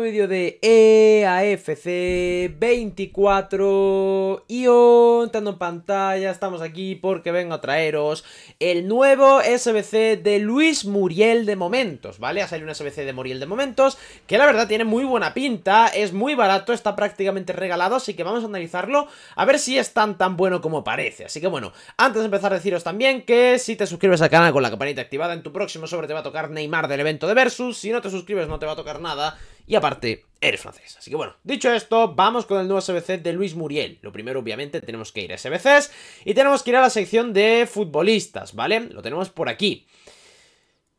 video de EAFC 24 y entrando en pantalla estamos aquí porque vengo a traeros el nuevo SBC de Luis Muriel de Momentos, ¿vale? Ha salido un SBC de Muriel de Momentos que la verdad tiene muy buena pinta, es muy barato, está prácticamente regalado, así que vamos a analizarlo a ver si es tan tan bueno como parece. Así que bueno, antes de empezar deciros también que si te suscribes al canal con la campanita activada en tu próximo sobre te va a tocar Neymar del evento de Versus, si no te suscribes no te va a tocar nada y aparte eres francés. Así que bueno, dicho esto, vamos con el nuevo SBC de Luis Muriel. Lo primero, obviamente, tenemos que ir a SBCs y tenemos que ir a la sección de futbolistas, ¿vale? Lo tenemos por aquí.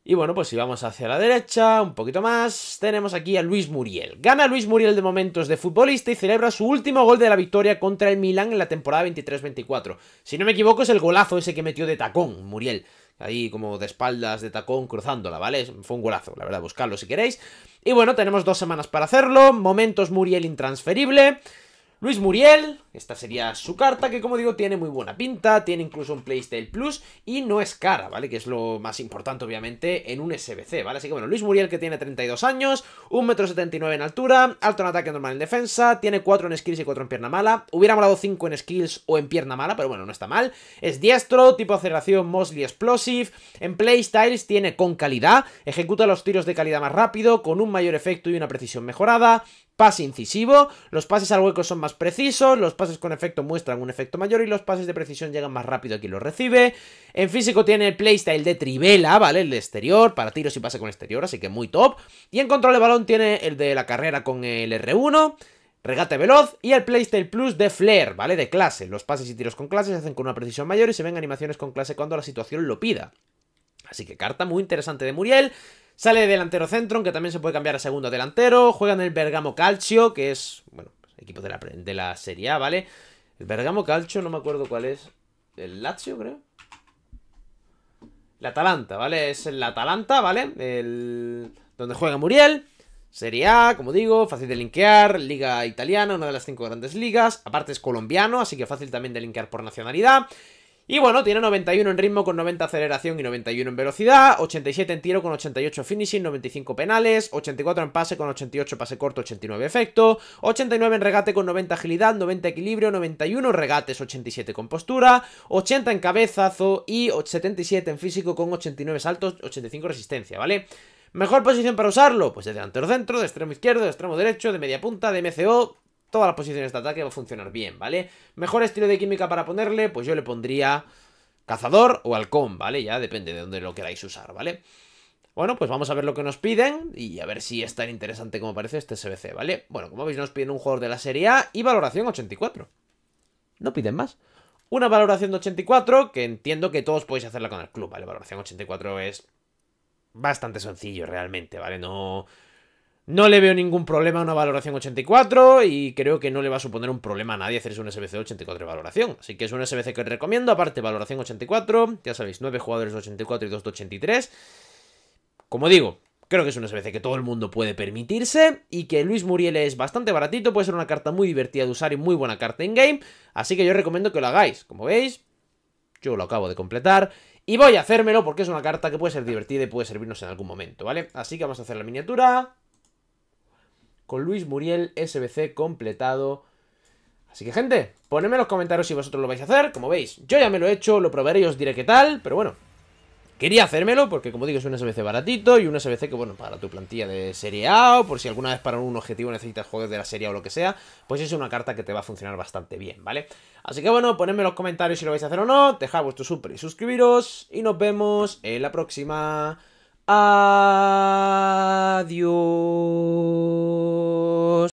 Y bueno, pues si vamos hacia la derecha, un poquito más, tenemos aquí a Luis Muriel. Gana Luis Muriel de momentos de futbolista y celebra su último gol de la victoria contra el Milan en la temporada 23-24. Si no me equivoco, es el golazo ese que metió de tacón, Muriel ahí como de espaldas, de tacón, cruzándola, ¿vale? Fue un golazo, la verdad, buscarlo si queréis. Y bueno, tenemos dos semanas para hacerlo, momentos Muriel intransferible. Luis Muriel, esta sería su carta, que como digo tiene muy buena pinta, tiene incluso un Playstyle Plus y no es cara, ¿vale? Que es lo más importante obviamente en un SBC, ¿vale? Así que bueno, Luis Muriel que tiene 32 años, 1,79m en altura, alto en ataque, normal en defensa, tiene 4 en skills y 4 en pierna mala, hubiera molado 5 en skills o en pierna mala, pero bueno, no está mal, es diestro, tipo aceleración mostly explosive, en Playstyles tiene con calidad, ejecuta los tiros de calidad más rápido, con un mayor efecto y una precisión mejorada, pase incisivo, los pases al hueco son más precisos, los pases con efecto muestran un efecto mayor y los pases de precisión llegan más rápido a quien los recibe. En físico tiene el playstyle de Trivela, ¿vale? El de exterior, para tiros y pase con exterior, así que muy top. Y en control de balón tiene el de la carrera con el R1. Regate veloz y el Playstyle Plus de Flair, ¿vale? De clase. Los pases y tiros con clase se hacen con una precisión mayor y se ven animaciones con clase cuando la situación lo pida. Así que carta muy interesante de Muriel. Sale delantero centro, aunque también se puede cambiar a segundo delantero. Juega en el Bergamo Calcio, que es, bueno, equipo de la, de la Serie A, ¿vale? El Bergamo Calcio, no me acuerdo cuál es. El Lazio, creo. La Atalanta, ¿vale? Es el Atalanta, ¿vale? El... Donde juega Muriel. Serie A, como digo, fácil de linkear. Liga italiana, una de las cinco grandes ligas. Aparte es colombiano, así que fácil también de linkear por nacionalidad. Y bueno, tiene 91 en ritmo con 90 aceleración y 91 en velocidad, 87 en tiro con 88 finishing, 95 penales, 84 en pase con 88 pase corto, 89 efecto, 89 en regate con 90 agilidad, 90 equilibrio, 91 regates, 87 con postura, 80 en cabezazo y 77 en físico con 89 saltos, 85 resistencia, ¿vale? ¿Mejor posición para usarlo? Pues de delantero centro, de extremo izquierdo, de extremo derecho, de media punta, de MCO, todas las posiciones de ataque va a funcionar bien, ¿vale? Mejor estilo de química para ponerle, pues yo le pondría cazador o halcón, ¿vale? Ya depende de dónde lo queráis usar, ¿vale? Bueno, pues vamos a ver lo que nos piden y a ver si es tan interesante como parece este SBC, ¿vale? Bueno, como veis nos piden un jugador de la Serie A y valoración 84. No piden más. Una valoración de 84 que entiendo que todos podéis hacerla con el club, ¿vale? Valoración 84 es bastante sencillo realmente, ¿vale? No, no le veo ningún problema a una valoración 84 y creo que no le va a suponer un problema a nadie hacerse un SBC 84 de valoración. Así que es un SBC que os recomiendo, aparte valoración 84, ya sabéis, 9 jugadores de 84 y 2 de 83. Como digo, creo que es un SBC que todo el mundo puede permitirse y que Luis Muriel es bastante baratito, puede ser una carta muy divertida de usar y muy buena carta en game así que yo recomiendo que lo hagáis. Como veis, yo lo acabo de completar y voy a hacérmelo porque es una carta que puede ser divertida y puede servirnos en algún momento, ¿vale? Así que vamos a hacer la miniatura con Luis Muriel SBC completado. Así que, gente, ponedme en los comentarios si vosotros lo vais a hacer. Como veis, yo ya me lo he hecho, lo probaré y os diré qué tal. Pero bueno, quería hacérmelo porque, como digo, es un SBC baratito y un SBC que, bueno, para tu plantilla de Serie A o por si alguna vez para un objetivo necesitas juegos de la Serie A o lo que sea, pues es una carta que te va a funcionar bastante bien, ¿vale? Así que, bueno, ponedme en los comentarios si lo vais a hacer o no. Dejad vuestro super y suscribiros. Y nos vemos en la próxima. Adiós.